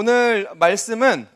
오늘 말씀은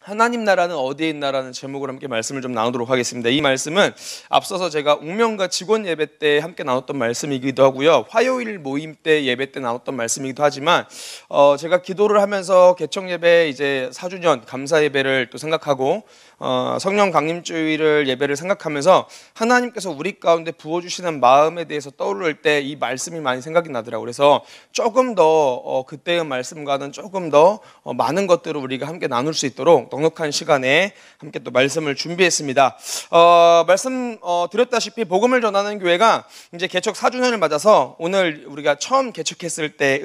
하나님 나라는 어디에 있나라는 제목으로 함께 말씀을 좀 나누도록 하겠습니다. 이 말씀은 앞서서 제가 옥명과 직원 예배 때 함께 나눴던 말씀이기도 하고요. 화요일 모임 때 예배 때 나눴던 말씀이기도 하지만 어, 제가 기도를 하면서 개척 예배 이제 4주년 감사 예배를 또 생각하고 어, 성령 강림주의를 예배를 생각하면서 하나님께서 우리 가운데 부어주시는 마음에 대해서 떠오를 때 이 말씀이 많이 생각이 나더라고요. 그래서 조금 더 어, 그때의 말씀과는 조금 더 어, 많은 것들을 우리가 함께 나눌 수 있도록 넉넉한 시간에 함께 또 말씀을 준비했습니다. 어, 말씀 어, 드렸다시피 복음을 전하는 교회가 이제 개척 4주년을 맞아서 오늘 우리가 처음 개척했을 때의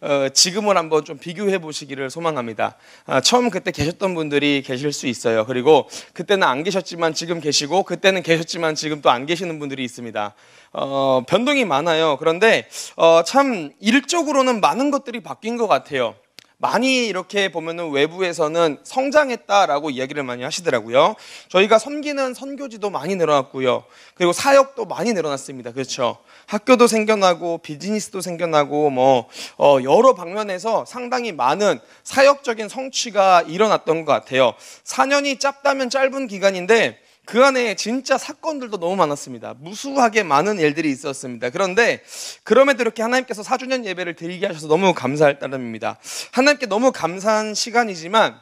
어, 지금을 한번 좀 비교해 보시기를 소망합니다. 아, 처음 그때 계셨던 분들이 계실 수 있어요. 그리고 계시고 그때는 안 계셨지만 지금 계시고 그때는 계셨지만 지금 또 안 계시는 분들이 있습니다. 어, 변동이 많아요. 그런데 어, 참 일적으로는 많은 것들이 바뀐 것 같아요. 많이 이렇게 보면은 외부에서는 성장했다라고 이야기를 많이 하시더라고요. 저희가 섬기는 선교지도 많이 늘어났고요. 그리고 사역도 많이 늘어났습니다. 그렇죠. 학교도 생겨나고 비즈니스도 생겨나고 뭐 어, 여러 방면에서 상당히 많은 사역적인 성취가 일어났던 것 같아요. 4년이 짧다면 짧은 기간인데 그 안에 진짜 사건들도 너무 많았습니다. 무수하게 많은 일들이 있었습니다. 그런데 그럼에도 이렇게 하나님께서 4주년 예배를 드리게 하셔서 너무 감사할 따름입니다. 하나님께 너무 감사한 시간이지만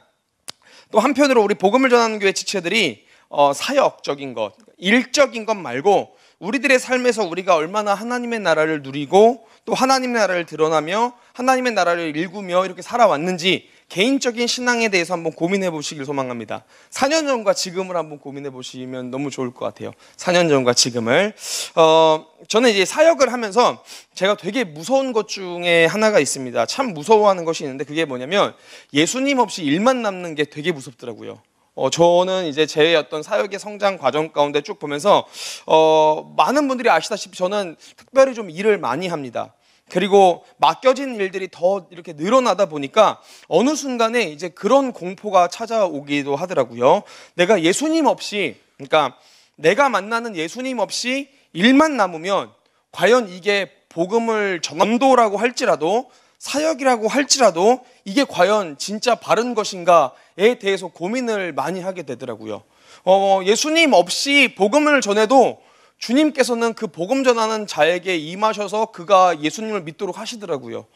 또 한편으로 우리 복음을 전하는 교회 지체들이 어, 사역적인 것, 일적인 것 말고 우리들의 삶에서 우리가 얼마나 하나님의 나라를 누리고 또 하나님의 나라를 드러나며 하나님의 나라를 일구며 이렇게 살아왔는지 개인적인 신앙에 대해서 한번 고민해 보시길 소망합니다. 4년 전과 지금을 한번 고민해 보시면 너무 좋을 것 같아요. 4년 전과 지금을. 어, 저는 이제 사역을 하면서 제가 되게 무서운 것 중에 하나가 있습니다. 참 무서워하는 것이 있는데 그게 뭐냐면 예수님 없이 일만 남는 게 되게 무섭더라고요. 어, 저는 이제 제 어떤 사역의 성장 과정 가운데 쭉 보면서 어, 많은 분들이 아시다시피 저는 특별히 좀 일을 많이 합니다. 그리고 맡겨진 일들이 더 이렇게 늘어나다 보니까 어느 순간에 이제 그런 공포가 찾아오기도 하더라고요. 내가 예수님 없이, 그러니까 내가 만나는 예수님 없이 일만 남으면 과연 이게 복음을 전도라고 할지라도 사역이라고 할지라도 이게 과연 진짜 바른 것인가에 대해서 고민을 많이 하게 되더라고요. 어, 예수님 없이 복음을 전해도 주님께서는 그 복음 전하는 자에게 임하셔서 그가 예수님을 믿도록 하시더라고요.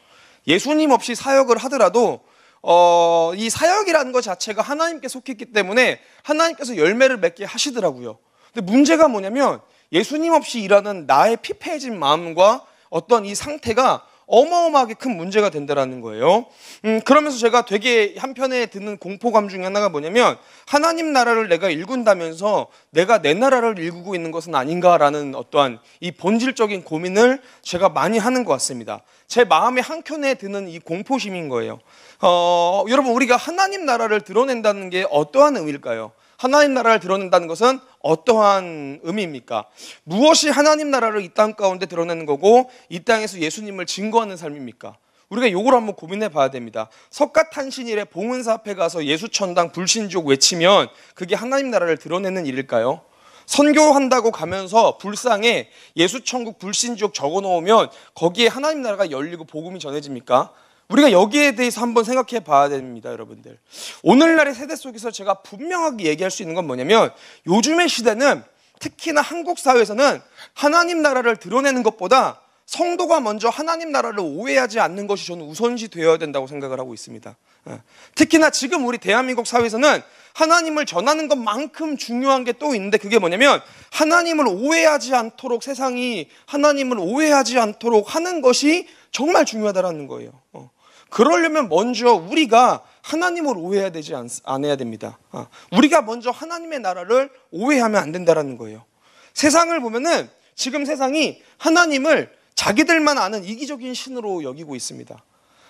예수님 없이 사역을 하더라도 어, 이 사역이라는 것 자체가 하나님께 속했기 때문에 하나님께서 열매를 맺게 하시더라고요. 근데 문제가 뭐냐면 예수님 없이 일하는 나의 피폐해진 마음과 어떤 이 상태가 어마어마하게 큰 문제가 된다라는 거예요. 음, 그러면서 제가 되게 한편에 드는 공포감 중에 하나가 뭐냐면 하나님 나라를 내가 일군다면서 내가 내 나라를 일고 있는 것은 아닌가라는 어떠한 이 본질적인 고민을 제가 많이 하는 것 같습니다. 제 마음의 한켠에 드는 이 공포심인 거예요. 어, 여러분 우리가 하나님 나라를 드러낸다는 게 어떠한 의미일까요? 하나님 나라를 드러낸다는 것은 어떠한 의미입니까? 무엇이 하나님 나라를 이 땅 가운데 드러내는 거고 이 땅에서 예수님을 증거하는 삶입니까? 우리가 요걸 한번 고민해 봐야 됩니다. 석가탄신일에 봉은사 앞에 가서 예수천당 불신족 외치면 그게 하나님 나라를 드러내는 일일까요? 선교한다고 가면서 불상에 예수천국 불신족 적어 놓으면 거기에 하나님 나라가 열리고 복음이 전해집니까? 우리가 여기에 대해서 한번 생각해 봐야 됩니다, 여러분들. 오늘날의 세대 속에서 제가 분명하게 얘기할 수 있는 건 뭐냐면 요즘의 시대는 특히나 한국 사회에서는 하나님 나라를 드러내는 것보다 성도가 먼저 하나님 나라를 오해하지 않는 것이 저는 우선시 되어야 된다고 생각을 하고 있습니다. 예. 특히나 지금 우리 대한민국 사회에서는 하나님을 전하는 것만큼 중요한 게 또 있는데 그게 뭐냐면 하나님을 오해하지 않도록 세상이 하나님을 오해하지 않도록 하는 것이 정말 중요하다라는 거예요. 어. 그러려면 먼저 우리가 하나님을 오해해야 되지 않, 않아야 됩니다. 아, 우리가 먼저 하나님의 나라를 오해하면 안 된다라는 거예요. 세상을 보면은 지금 세상이 하나님을 자기들만 아는 이기적인 신으로 여기고 있습니다.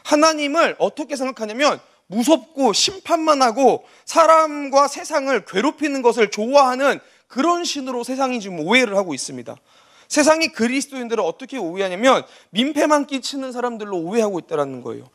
하나님을 어떻게 생각하냐면 무섭고 심판만 하고 사람과 세상을 괴롭히는 것을 좋아하는 그런 신으로 세상이 지금 오해를 하고 있습니다. 세상이 그리스도인들을 어떻게 오해하냐면 민폐만 끼치는 사람들로 오해하고 있다는 거예요.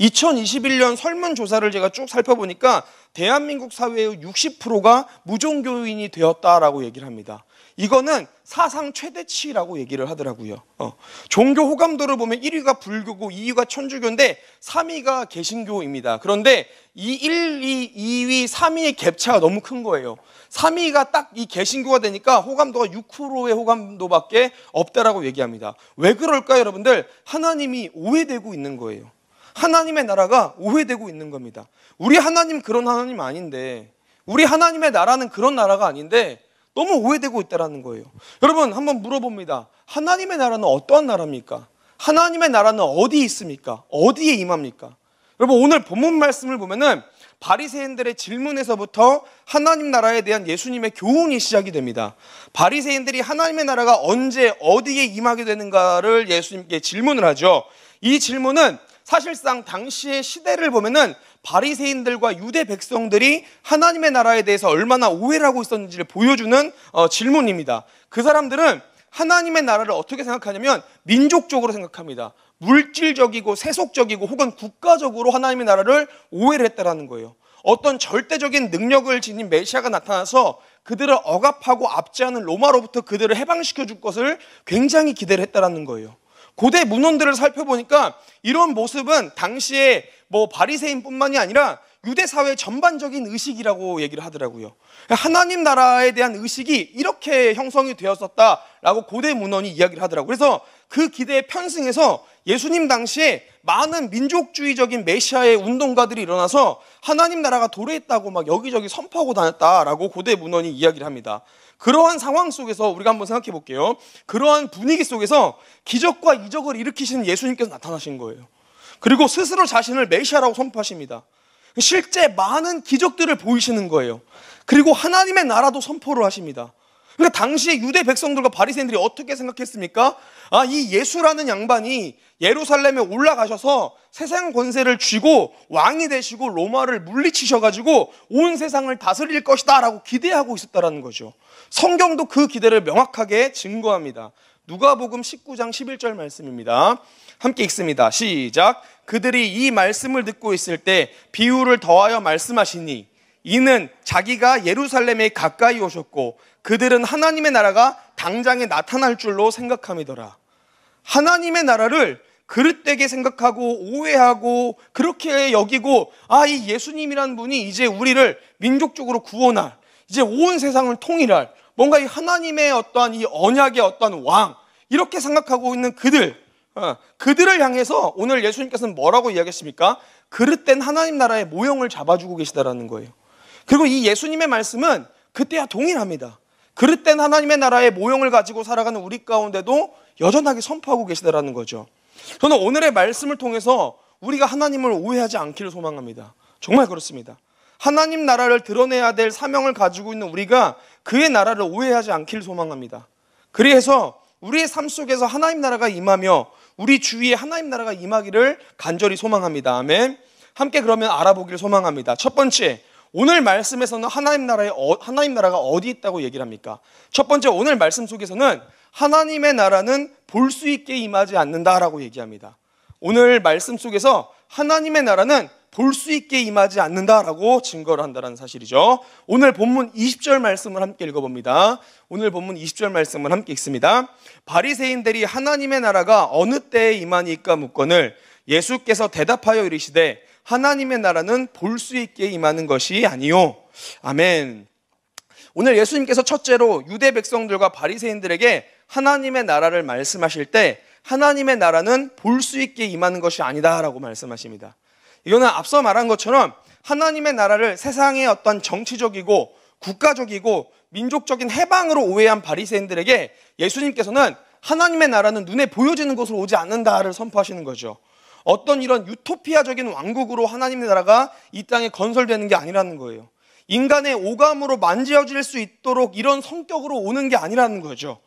2021년 설문조사를 제가 쭉 살펴보니까 대한민국 사회의 60%가 무종교인이 되었다라고 얘기를 합니다. 이거는 사상 최대치라고 얘기를 하더라고요. 어. 종교 호감도를 보면 1위가 불교고 2위가 천주교인데 3위가 개신교입니다. 그런데 이 1, 2, 2위, 3위의 갭차가 너무 큰 거예요. 3위가 딱 이 개신교가 되니까 호감도가 6%의 호감도밖에 없다라고 얘기합니다. 왜 그럴까요, 여러분들? 하나님이 오해되고 있는 거예요. 하나님의 나라가 오해되고 있는 겁니다. 우리 하나님 그런 하나님 아닌데, 우리 하나님의 나라는 그런 나라가 아닌데, 너무 오해되고 있다라는 거예요. 여러분, 한번 물어봅니다. 하나님의 나라는 어떠한 나라입니까? 하나님의 나라는 어디에 있습니까? 어디에 임합니까? 여러분, 오늘 본문 말씀을 보면은 바리새인들의 질문에서부터 하나님 나라에 대한 예수님의 교훈이 시작이 됩니다. 바리새인들이 하나님의 나라가 언제 어디에 임하게 되는가를 예수님께 질문을 하죠. 이 질문은 사실상 당시의 시대를 보면은 바리새인들과 유대 백성들이 하나님의 나라에 대해서 얼마나 오해를 하고 있었는지를 보여주는 어, 질문입니다. 그 사람들은 하나님의 나라를 어떻게 생각하냐면 민족적으로 생각합니다. 물질적이고 세속적이고 혹은 국가적으로 하나님의 나라를 오해를 했다라는 거예요. 어떤 절대적인 능력을 지닌 메시아가 나타나서 그들을 억압하고 압제하는 로마로부터 그들을 해방시켜 줄 것을 굉장히 기대를 했다라는 거예요. 고대 문헌들을 살펴보니까 이런 모습은 당시에 뭐 바리새인뿐만이 아니라 유대 사회 전반적인 의식이라고 얘기를 하더라고요. 하나님 나라에 대한 의식이 이렇게 형성이 되었었다라고 고대 문헌이 이야기를 하더라고요. 그래서 그 기대에 편승해서 예수님 당시에 많은 민족주의적인 메시아의 운동가들이 일어나서 하나님 나라가 도래했다고 막 여기저기 선포하고 다녔다라고 고대 문헌이 이야기를 합니다. 그러한 상황 속에서 우리가 한번 생각해 볼게요. 그러한 분위기 속에서 기적과 이적을 일으키시는 예수님께서 나타나신 거예요. 그리고 스스로 자신을 메시아라고 선포하십니다. 실제 많은 기적들을 보이시는 거예요. 그리고 하나님의 나라도 선포를 하십니다. 그러니까 당시에 유대 백성들과 바리새인들이 어떻게 생각했습니까? 아, 이 예수라는 양반이 예루살렘에 올라가셔서 세상 권세를 쥐고 왕이 되시고 로마를 물리치셔 가지고 온 세상을 다스릴 것이다라고 기대하고 있었다라는 거죠. 성경도 그 기대를 명확하게 증거합니다. 누가복음 19장 11절 말씀입니다. 함께 읽습니다. 시작. 그들이 이 말씀을 듣고 있을 때 비유를 더하여 말씀하시니 이는 자기가 예루살렘에 가까이 오셨고 그들은 하나님의 나라가 당장에 나타날 줄로 생각함이더라. 하나님의 나라를 그릇되게 생각하고 오해하고 그렇게 여기고 아, 이 예수님이란 분이 이제 우리를 민족적으로 구원할 이제 온 세상을 통일할 뭔가 이 하나님의 어떠한 이 언약의 어떠한 왕 이렇게 생각하고 있는 그들 어, 그들을 향해서 오늘 예수님께서는 뭐라고 이야기하십니까 그릇된 하나님 나라의 모형을 잡아주고 계시다라는 거예요. 그리고 이 예수님의 말씀은 그때와 동일합니다. 그릇된 하나님의 나라의 모형을 가지고 살아가는 우리 가운데도 여전하게 선포하고 계시다라는 거죠. 저는 오늘의 말씀을 통해서 우리가 하나님을 오해하지 않기를 소망합니다. 정말 그렇습니다. 하나님 나라를 드러내야 될 사명을 가지고 있는 우리가 그의 나라를 오해하지 않기를 소망합니다. 그래서 우리의 삶 속에서 하나님 나라가 임하며 우리 주위에 하나님 나라가 임하기를 간절히 소망합니다. 아멘. 함께 그러면 알아보기를 소망합니다. 첫 번째, 오늘 말씀에서는 하나님 나라의 어, 하나님 나라가 어디 있다고 얘기를 합니까? 첫 번째 오늘 말씀 속에서는 하나님의 나라는 볼 수 있게 임하지 않는다라고 얘기합니다. 오늘 말씀 속에서 하나님의 나라는 볼 수 있게 임하지 않는다라고 증거를 한다는 사실이죠. 오늘 본문 20절 말씀을 함께 읽어봅니다. 오늘 본문 20절 말씀을 함께 읽습니다. 바리새인들이 하나님의 나라가 어느 때에 임하니까 묻건을 예수께서 대답하여 이르시되 하나님의 나라는 볼 수 있게 임하는 것이 아니요. 아멘. 오늘 예수님께서 첫째로 유대 백성들과 바리새인들에게 하나님의 나라를 말씀하실 때 하나님의 나라는 볼 수 있게 임하는 것이 아니다라고 말씀하십니다. 이거는 앞서 말한 것처럼 하나님의 나라를 세상의 어떤 정치적이고 국가적이고 민족적인 해방으로 오해한 바리새인들에게 예수님께서는 하나님의 나라는 눈에 보여지는 곳으로 오지 않는다를 선포하시는 거죠. 어떤 이런 유토피아적인 왕국으로 하나님의 나라가 이 땅에 건설되는 게 아니라는 거예요. 인간의 오감으로 만져질 수 있도록 이런 성격으로 오는 게 아니라는 거죠.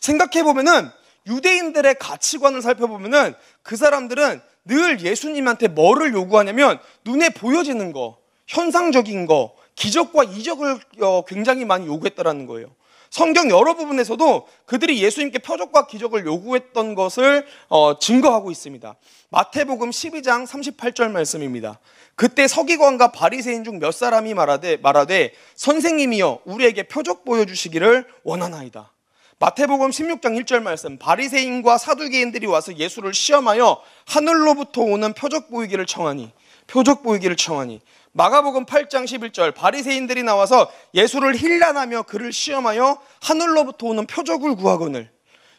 생각해 보면은 유대인들의 가치관을 살펴보면은 그 사람들은 늘 예수님한테 뭐를 요구하냐면 눈에 보여지는 거, 현상적인 거, 기적과 이적을 어, 굉장히 많이 요구했다라는 거예요. 성경 여러 부분에서도 그들이 예수님께 표적과 기적을 요구했던 것을 어, 증거하고 있습니다. 마태복음 12장 38절 말씀입니다. 그때 서기관과 바리새인 중 몇 사람이 말하되 말하되 선생님이여 우리에게 표적 보여주시기를 원하나이다. 마태복음 16장 1절 말씀 바리새인과 사두개인들이 와서 예수를 시험하여 하늘로부터 오는 표적 보이기를 청하니 표적 보이기를 청하니 마가복음 8장 11절 바리새인들이 나와서 예수를 힐난하며 그를 시험하여 하늘로부터 오는 표적을 구하거늘.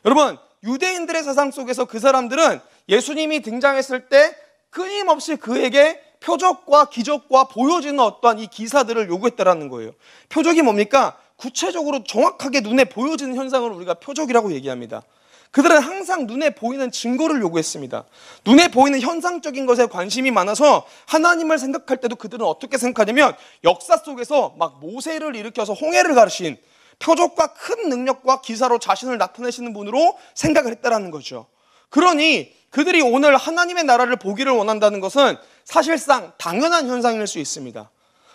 여러분, 유대인들의 사상 속에서 그 사람들은 예수님이 등장했을 때 끊임없이 그에게 표적과 기적과 보여지는 어떠한 이 기사들을 요구했다라는 거예요. 표적이 뭡니까? 구체적으로 정확하게 눈에 보여지는 현상을 우리가 표적이라고 얘기합니다. 그들은 항상 눈에 보이는 증거를 요구했습니다. 눈에 보이는 현상적인 것에 관심이 많아서 하나님을 생각할 때도 그들은 어떻게 생각하냐면 역사 속에서 막 모세를 일으켜서 홍해를 가르신 표적과 큰 능력과 기사로 자신을 나타내시는 분으로 생각을 했다라는 거죠. 그러니 그들이 오늘 하나님의 나라를 보기를 원한다는 것은 사실상 당연한 현상일 수 있습니다.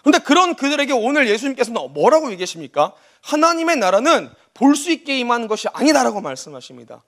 근데 그런 그들에게 오늘 예수님께서는 뭐라고 얘기하십니까? 하나님의 나라는 볼 수 있게 임하는 것이 아니다라고 말씀하십니다.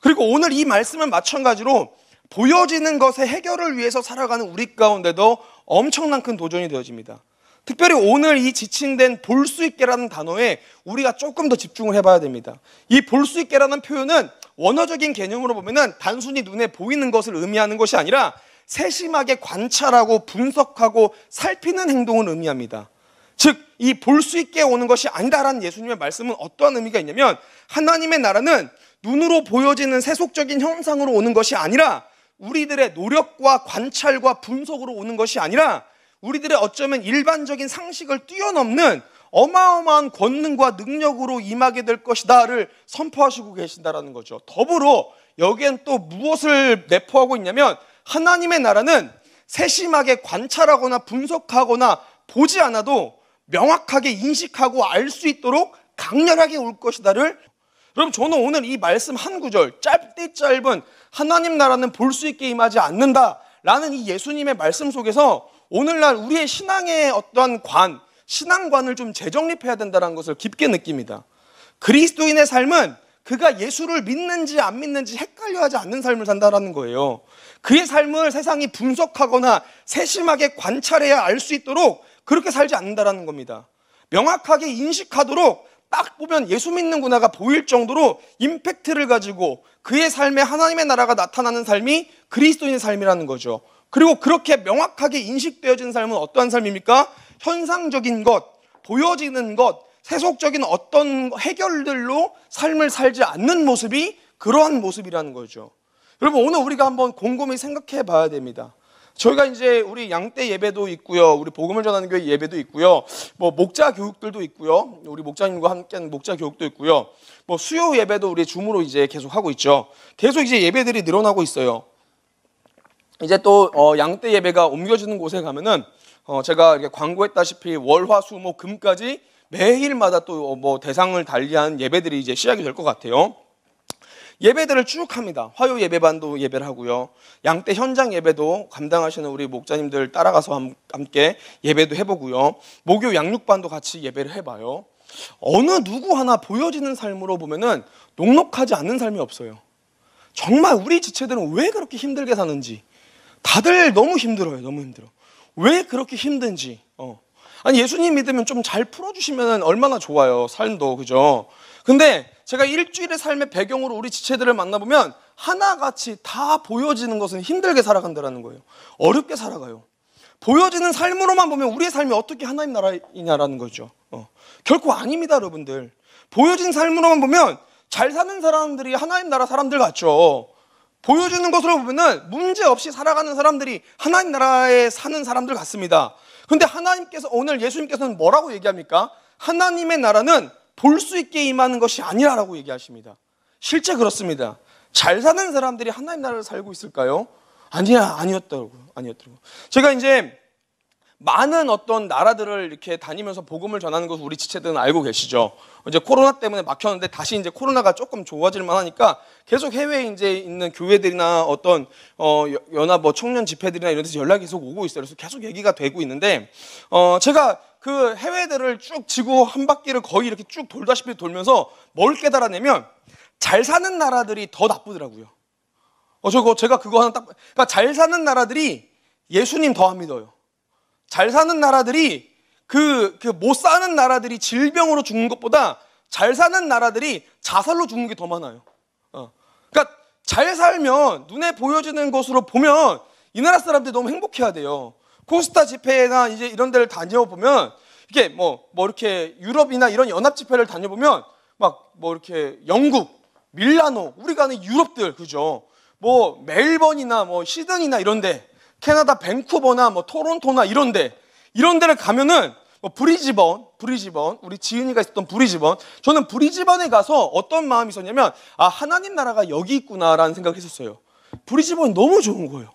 그리고 오늘 이 말씀은 마찬가지로 보여지는 것의 해결을 위해서 살아가는 우리 가운데도 엄청난 큰 도전이 되어집니다. 특별히 오늘 이 지칭된 볼 수 있게라는 단어에 우리가 조금 더 집중을 해봐야 됩니다. 이 볼 수 있게라는 표현은 원어적인 개념으로 보면 단순히 눈에 보이는 것을 의미하는 것이 아니라 세심하게 관찰하고 분석하고 살피는 행동을 의미합니다. 즉, 이볼수 있게 오는 것이 아니다라는 예수님의 말씀은 어떠한 의미가 있냐면 하나님의 나라는 눈으로 보여지는 세속적인 현상으로 오는 것이 아니라 우리들의 노력과 관찰과 분석으로 오는 것이 아니라 우리들의 어쩌면 일반적인 상식을 뛰어넘는 어마어마한 권능과 능력으로 임하게 될 것이다를 선포하시고 계신다라는 거죠. 더불어 여기엔 또 무엇을 내포하고 있냐면 하나님의 나라는 세심하게 관찰하거나 분석하거나 보지 않아도 명확하게 인식하고 알 수 있도록 강렬하게 올 것이다를 여러분 저는 오늘 이 말씀 한 구절 짧디 짧은 하나님 나라는 볼 수 있게 임하지 않는다라는 이 예수님의 말씀 속에서 오늘날 우리의 신앙의 어떠한 관 신앙관을 좀 재정립해야 된다는 것을 깊게 느낍니다. 그리스도인의 삶은 그가 예수를 믿는지 안 믿는지 헷갈려하지 않는 삶을 산다라는 거예요. 그의 삶을 세상이 분석하거나 세심하게 관찰해야 알 수 있도록 그렇게 살지 않는다라는 겁니다. 명확하게 인식하도록 딱 보면 예수 믿는구나가 보일 정도로 임팩트를 가지고 그의 삶에 하나님의 나라가 나타나는 삶이 그리스도인의 삶이라는 거죠. 그리고 그렇게 명확하게 인식되어진 삶은 어떠한 삶입니까? 현상적인 것, 보여지는 것, 세속적인 어떤 해결들로 삶을 살지 않는 모습이 그러한 모습이라는 거죠. 여러분, 오늘 우리가 한번 곰곰이 생각해 봐야 됩니다. 저희가 이제 우리 양떼 예배도 있고요. 우리 복음을 전하는 교회 예배도 있고요. 뭐 목자 교육들도 있고요. 우리 목자님과 함께하는 목자 교육도 있고요. 뭐 수요 예배도 우리 줌으로 이제 계속 하고 있죠. 계속 이제 예배들이 늘어나고 있어요. 이제 또 어, 양떼 예배가 옮겨지는 곳에 가면은 어, 제가 이렇게 광고했다시피 월화수목 금까지 매일마다 또뭐 어, 대상을 달리한 예배들이 이제 시작이 될 것 같아요. 예배들을 쭉 합니다. 화요 예배반도 예배를 하고요. 양떼 현장 예배도 감당하시는 우리 목자님들 따라가서 함께 예배도 해보고요. 목요 양육반도 같이 예배를 해봐요. 어느 누구 하나 보여지는 삶으로 보면은 녹록하지 않는 삶이 없어요. 정말 우리 지체들은 왜 그렇게 힘들게 사는지 다들 너무 힘들어요. 너무 힘들어. 왜 그렇게 힘든지. 어. 아니 예수님 믿으면 좀 잘 풀어주시면 얼마나 좋아요. 삶도 그죠. 근데 제가 일주일의 삶의 배경으로 우리 지체들을 만나보면 하나같이 다 보여지는 것은 힘들게 살아간다는 거예요. 어렵게 살아가요. 보여지는 삶으로만 보면 우리의 삶이 어떻게 하나님 나라이냐라는 거죠. 어. 결코 아닙니다, 여러분들. 보여진 삶으로만 보면 잘 사는 사람들이 하나님 나라 사람들 같죠. 보여주는 것으로 보면은 문제 없이 살아가는 사람들이 하나님 나라에 사는 사람들 같습니다. 근데 하나님께서 오늘 예수님께서는 뭐라고 얘기합니까? 하나님의 나라는 볼수 있게 임하는 것이 아니라라고 얘기하십니다. 실제 그렇습니다. 잘 사는 사람들이 하나님 나라를 살고 있을까요? 아니야, 아니었더라고요. 아니었더라고요. 제가 이제 많은 어떤 나라들을 이렇게 다니면서 복음을 전하는 것을 우리 지체들은 알고 계시죠. 이제 코로나 때문에 막혔는데 다시 이제 코로나가 조금 좋아질만 하니까 계속 해외에 이제 있는 교회들이나 어떤 어 연합 뭐 청년 집회들이나 이런 데서 연락이 계속 오고 있어요. 그래서 계속 얘기가 되고 있는데 어 제가 그 해외들을 쭉 지구 한 바퀴를 거의 이렇게 쭉 돌다시피 돌면서 뭘 깨달아내면 잘 사는 나라들이 더 나쁘더라고요. 어, 저거 제가 그거 하나 딱 그러니까 잘 사는 나라들이 예수님 더 안 믿어요. 잘 사는 나라들이 그 그 못 사는 나라들이 질병으로 죽는 것보다 잘 사는 나라들이 자살로 죽는 게 더 많아요. 어. 그러니까 잘 살면 눈에 보여지는 것으로 보면 이 나라 사람들 너무 행복해야 돼요. 코스타 집회나 이제 이런 데를 다녀보면 이게 뭐, 뭐 이렇게 유럽이나 이런 연합 집회를 다녀보면 막 뭐 이렇게 영국, 밀라노, 우리가 아는 유럽들, 그죠? 뭐 멜번이나 뭐 시드니나 이런데 캐나다 밴쿠버나 뭐 토론토나 이런데 이런 데를 가면은 뭐 브리즈번, 브리즈번, 우리 지은이가 있었던 브리즈번. 저는 브리즈번에 가서 어떤 마음이 있었냐면, 아, 하나님 나라가 여기 있구나라는 생각을 했었어요. 브리즈번이 너무 좋은 거예요.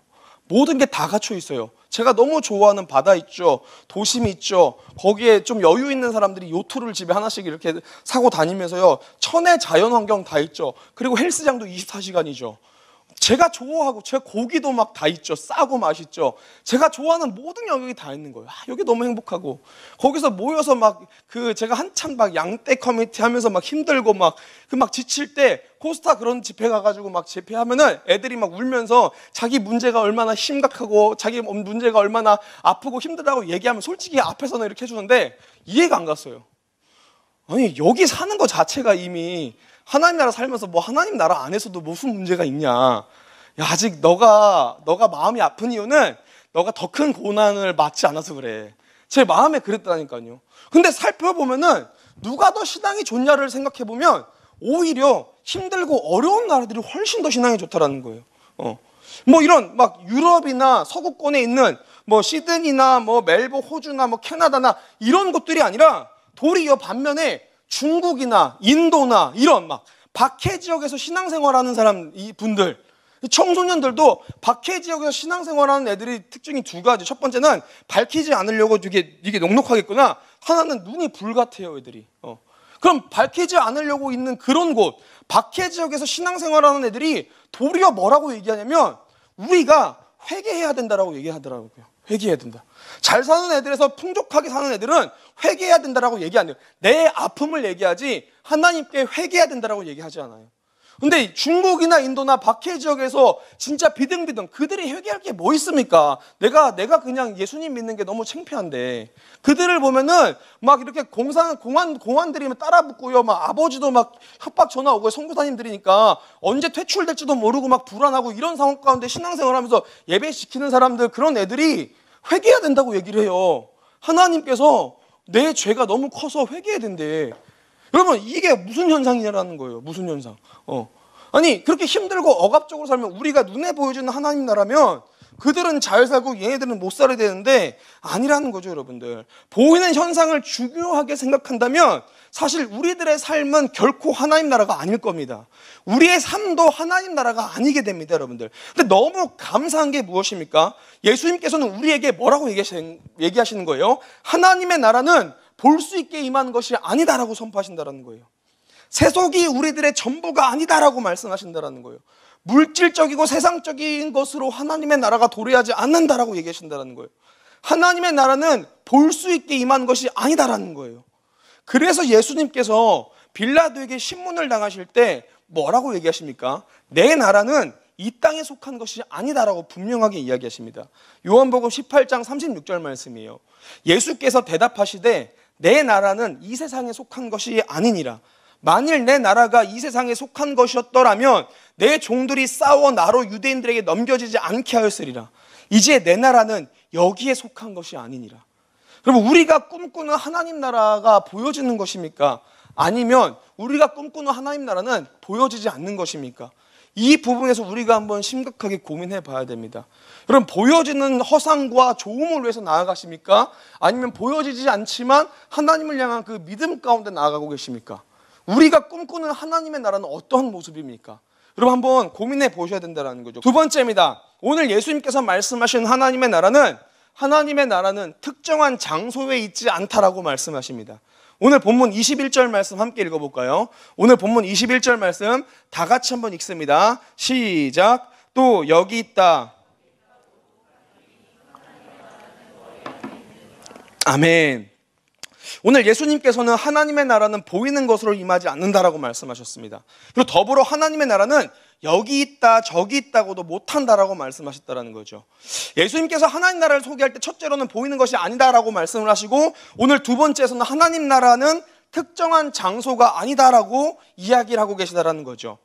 모든 게 다 갖춰 있어요. 제가 너무 좋아하는 바다 있죠. 도심 있죠. 거기에 좀 여유 있는 사람들이 요트를 집에 하나씩 이렇게 사고 다니면서요. 천혜 자연 환경 다 있죠. 그리고 헬스장도 24시간이죠. 제가 좋아하고 제 고기도 막 다 있죠. 싸고 맛있죠. 제가 좋아하는 모든 영역이 다 있는 거예요. 아, 여기 너무 행복하고 거기서 모여서 막 그 제가 한참 막 양떼 커뮤니티 하면서 막 힘들고 막 그막 그 지칠 때 코스타 그런 집회 가가지고 막 집회하면은 애들이 막 울면서 자기 문제가 얼마나 심각하고 자기 문제가 얼마나 아프고 힘들다고 얘기하면 솔직히 앞에서는 이렇게 해주는데 이해가 안 갔어요. 아니 여기 사는 거 자체가 이미 하나님 나라 살면서 뭐 하나님 나라 안에서도 무슨 문제가 있냐. 야, 아직 너가, 너가 마음이 아픈 이유는 너가 더 큰 고난을 맞지 않아서 그래. 제 마음에 그랬다니까요. 근데 살펴보면은 누가 더 신앙이 좋냐를 생각해보면 오히려 힘들고 어려운 나라들이 훨씬 더 신앙이 좋다라는 거예요. 어. 뭐 이런 막 유럽이나 서구권에 있는 뭐 시드니나 뭐 멜버 호주나 뭐 캐나다나 이런 곳들이 아니라 도리어 반면에 중국이나 인도나 이런 막 박해 지역에서 신앙생활하는 사람 이 분들 청소년들도 박해 지역에서 신앙생활하는 애들이 특징이 두 가지. 첫 번째는 밝히지 않으려고 이게 이게 넉넉하겠구나. 하나는 눈이 불 같아요, 애들이. 어. 그럼 밝히지 않으려고 있는 그런 곳, 박해 지역에서 신앙생활하는 애들이 도리어 뭐라고 얘기하냐면 우리가 회개해야 된다라고 얘기하더라고요. 회개해야 된다. 잘 사는 애들에서 풍족하게 사는 애들은 회개해야 된다라고 얘기 안 해요. 내 아픔을 얘기하지 하나님께 회개해야 된다라고 얘기하지 않아요. 근데 중국이나 인도나 박해 지역에서 진짜 비등비등 그들이 회개할 게 뭐 있습니까? 내가 내가 그냥 예수님 믿는 게 너무 창피한데 그들을 보면은 막 이렇게 공산 공안 공안들이 따라붙고요, 막 아버지도 막 협박 전화 오고 성교사님들이니까 언제 퇴출될지도 모르고 막 불안하고 이런 상황 가운데 신앙생활하면서 예배 시키는 사람들 그런 애들이 회개해야 된다고 얘기를 해요. 하나님께서 내 죄가 너무 커서 회개해야 된대. 여러분 이게 무슨 현상이냐라는 거예요. 무슨 현상? 어. 아니 그렇게 힘들고 억압적으로 살면 우리가 눈에 보여주는 하나님 나라면 그들은 잘 살고 얘네들은 못 살아야 되는데 아니라는 거죠, 여러분들. 보이는 현상을 중요하게 생각한다면 사실 우리들의 삶은 결코 하나님 나라가 아닐 겁니다. 우리의 삶도 하나님 나라가 아니게 됩니다, 여러분들. 근데 너무 감사한 게 무엇입니까? 예수님께서는 우리에게 뭐라고 얘기하시는 거예요? 하나님의 나라는 볼수 있게 임한 것이 아니다라고 선포하신다라는 거예요. 세속이 우리들의 전부가 아니다라고 말씀하신다라는 거예요. 물질적이고 세상적인 것으로 하나님의 나라가 도래하지 않는다라고 얘기하신다라는 거예요. 하나님의 나라는 볼 수 있게 임한 것이 아니다라는 거예요. 그래서 예수님께서 빌라도에게 신문을 당하실 때 뭐라고 얘기하십니까? 내 나라는 이 땅에 속한 것이 아니다라고 분명하게 이야기하십니다. 요한복음 18장 36절 말씀이에요. 예수께서 대답하시되 내 나라는 이 세상에 속한 것이 아니니라. 만일 내 나라가 이 세상에 속한 것이었더라면 내 종들이 싸워 나로 유대인들에게 넘겨지지 않게 하였으리라. 이제 내 나라는 여기에 속한 것이 아니니라. 그럼 우리가 꿈꾸는 하나님 나라가 보여지는 것입니까? 아니면 우리가 꿈꾸는 하나님 나라는 보여지지 않는 것입니까? 이 부분에서 우리가 한번 심각하게 고민해 봐야 됩니다. 그럼 보여지는 허상과 조음을 위해서 나아가십니까? 아니면 보여지지 않지만 하나님을 향한 그 믿음 가운데 나아가고 계십니까? 우리가 꿈꾸는 하나님의 나라는 어떠 모습입니까? 여러분 한번 고민해 보셔야 된다는 거죠. 두 번째입니다. 오늘 예수님께서 말씀하신 하나님의 나라는 하나님의 나라는 특정한 장소에 있지 않다라고 말씀하십니다. 오늘 본문 21절 말씀 함께 읽어볼까요? 오늘 본문 21절 말씀 다 같이 한번 읽습니다. 시작. 또 여기 있다. 아멘. 오늘 예수님께서는 하나님의 나라는 보이는 것으로 임하지 않는다라고 말씀하셨습니다. 그리고 더불어 하나님의 나라는 여기 있다 저기 있다고도 못한다라고 말씀하셨다는 거죠. 예수님께서 하나님 나라를 소개할 때 첫째로는 보이는 것이 아니다라고 말씀을 하시고 오늘 두 번째에서는 하나님 나라는 특정한 장소가 아니다라고 이야기를 하고 계시다라는 거죠.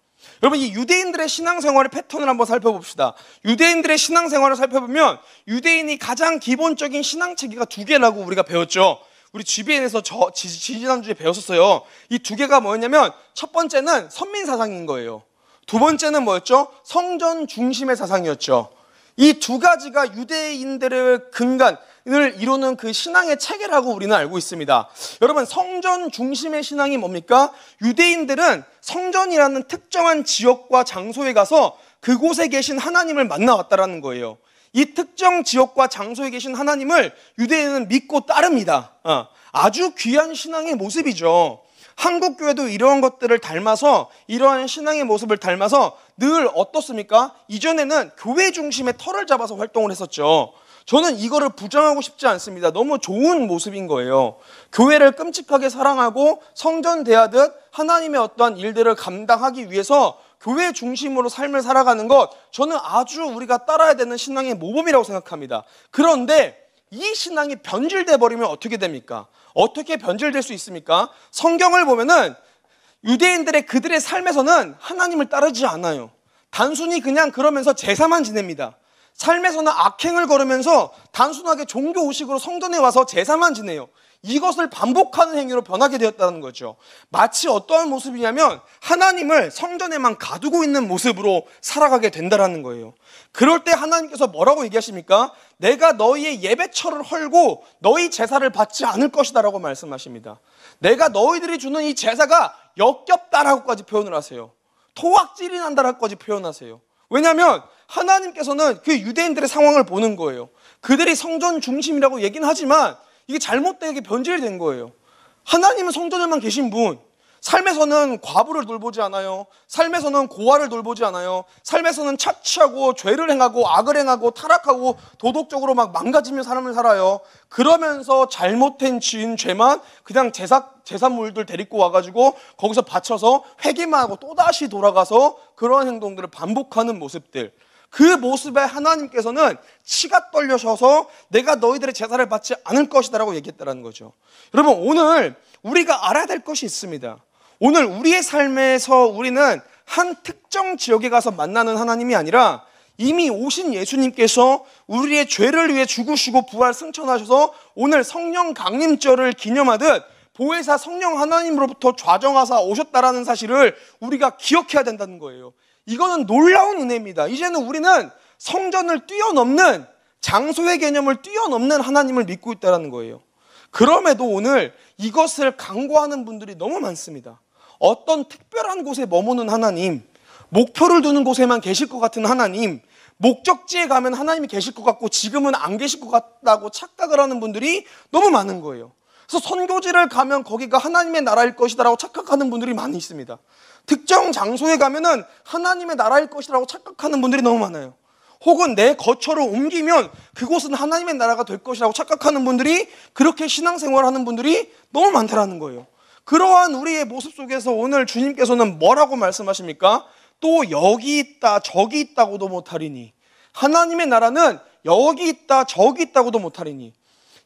여러분 이 유대인들의 신앙생활의 패턴을 한번 살펴봅시다. 유대인들의 신앙생활을 살펴보면 유대인이 가장 기본적인 신앙 체계가 두 개라고 우리가 배웠죠. 우리 GBN에서 저, 지, 지난주에 배웠었어요. 이 두 개가 뭐였냐면 첫 번째는 선민 사상인 거예요. 두 번째는 뭐였죠? 성전 중심의 사상이었죠. 이 두 가지가 유대인들의 근간을 이루는 그 신앙의 체계라고 우리는 알고 있습니다. 여러분, 성전 중심의 신앙이 뭡니까? 유대인들은 성전이라는 특정한 지역과 장소에 가서 그곳에 계신 하나님을 만나왔다라는 거예요. 이 특정 지역과 장소에 계신 하나님을 유대인은 믿고 따릅니다. 어, 아주 귀한 신앙의 모습이죠. 한국 교회도 이러한 것들을 닮아서 이러한 신앙의 모습을 닮아서 늘 어떻습니까? 이전에는 교회 중심의 털을 잡아서 활동을 했었죠. 저는 이거를 부정하고 싶지 않습니다. 너무 좋은 모습인 거예요. 교회를 끔찍하게 사랑하고 성전 대하듯 하나님의 어떠한 일들을 감당하기 위해서 교회 중심으로 삶을 살아가는 것 저는 아주 우리가 따라야 되는 신앙의 모범이라고 생각합니다. 그런데 이 신앙이 변질돼 버리면 어떻게 됩니까? 어떻게 변질될 수 있습니까? 성경을 보면은 유대인들의 그들의 삶에서는 하나님을 따르지 않아요. 단순히 그냥 그러면서 제사만 지냅니다. 삶에서는 악행을 걸으면서 단순하게 종교 의식으로 성전에 와서 제사만 지내요. 이것을 반복하는 행위로 변하게 되었다는 거죠. 마치 어떠한 모습이냐면 하나님을 성전에만 가두고 있는 모습으로 살아가게 된다라는 거예요. 그럴 때 하나님께서 뭐라고 얘기하십니까? 내가 너희의 예배처를 헐고 너희 제사를 받지 않을 것이다라고 말씀하십니다. 내가 너희들이 주는 이 제사가 역겹다라고까지 표현을 하세요. 토악질이 난다라고까지 표현하세요. 왜냐하면 하나님께서는 그 유대인들의 상황을 보는 거예요. 그들이 성전 중심이라고 얘기는 하지만 이게 잘못되게 변질된 거예요. 하나님은 성전에만 계신 분. 삶에서는 과부를 돌보지 않아요. 삶에서는 고아를 돌보지 않아요. 삶에서는 착취하고 죄를 행하고 악을 행하고 타락하고 도덕적으로 막 망가지며 사람을 살아요. 그러면서 잘못된 지은 죄만 그냥 제사 재산물들 데리고 와가지고 거기서 바쳐서 회개만 하고 또 다시 돌아가서 그러 행동들을 반복하는 모습들. 그 모습에 하나님께서는 치가 떨려셔서 내가 너희들의 제사를 받지 않을 것이다라고 얘기했다라는 거죠. 여러분 오늘 우리가 알아야 될 것이 있습니다. 오늘 우리의 삶에서 우리는 한 특정 지역에 가서 만나는 하나님이 아니라 이미 오신 예수님께서 우리의 죄를 위해 죽으시고 부활 승천하셔서 오늘 성령 강림절을 기념하듯 보혜사 성령 하나님으로부터 좌정하사 오셨다라는 사실을 우리가 기억해야 된다는 거예요. 이거는 놀라운 은혜입니다. 이제는 우리는 성전을 뛰어넘는 장소의 개념을 뛰어넘는 하나님을 믿고 있다는 거예요. 그럼에도 오늘 이것을 강구하는 분들이 너무 많습니다. 어떤 특별한 곳에 머무는 하나님, 목표를 두는 곳에만 계실 것 같은 하나님, 목적지에 가면 하나님이 계실 것 같고 지금은 안 계실 것 같다고 착각을 하는 분들이 너무 많은 거예요. 그래서 선교지를 가면 거기가 하나님의 나라일 것이다라고 착각하는 분들이 많이 있습니다. 특정 장소에 가면은 하나님의 나라일 것이라고 착각하는 분들이 너무 많아요. 혹은 내 거처로 옮기면 그곳은 하나님의 나라가 될 것이라고 착각하는 분들이 그렇게 신앙생활 하는 분들이 너무 많다라는 거예요. 그러한 우리의 모습 속에서 오늘 주님께서는 뭐라고 말씀하십니까? 또 여기 있다, 저기 있다고도 못하리니. 하나님의 나라는 여기 있다, 저기 있다고도 못하리니.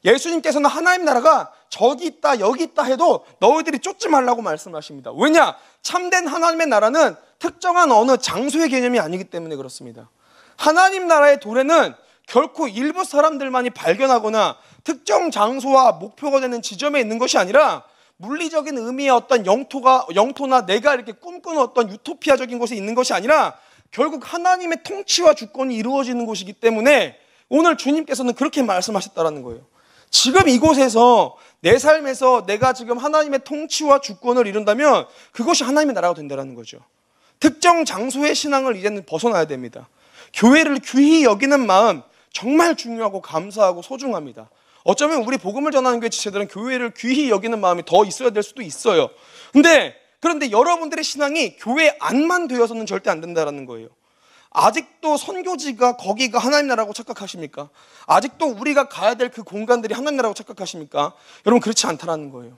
예수님께서는 하나님 나라가 저기 있다 여기 있다 해도 너희들이 쫓지 말라고 말씀하십니다. 왜냐? 참된 하나님의 나라는 특정한 어느 장소의 개념이 아니기 때문에 그렇습니다. 하나님 나라의 도래는 결코 일부 사람들만이 발견하거나 특정 장소와 목표가 되는 지점에 있는 것이 아니라 물리적인 의미의 어떤 영토가 영토나 내가 이렇게 꿈꾸는 어떤 유토피아적인 곳에 있는 것이 아니라 결국 하나님의 통치와 주권이 이루어지는 곳이기 때문에 오늘 주님께서는 그렇게 말씀하셨다라는 거예요. 지금 이곳에서 내 삶에서 내가 지금 하나님의 통치와 주권을 이룬다면 그것이 하나님의 나라가 된다는 거죠. 특정 장소의 신앙을 이제는 벗어나야 됩니다. 교회를 귀히 여기는 마음 정말 중요하고 감사하고 소중합니다. 어쩌면 우리 복음을 전하는 교회 지체들은 교회를 귀히 여기는 마음이 더 있어야 될 수도 있어요. 근데 그런데 여러분들의 신앙이 교회 안만 되어서는 절대 안 된다라는 거예요. 아직도 선교지가 거기가 하나님 나라고 착각하십니까? 아직도 우리가 가야 될 그 공간들이 하나님 나라고 착각하십니까? 여러분 그렇지 않다라는 거예요.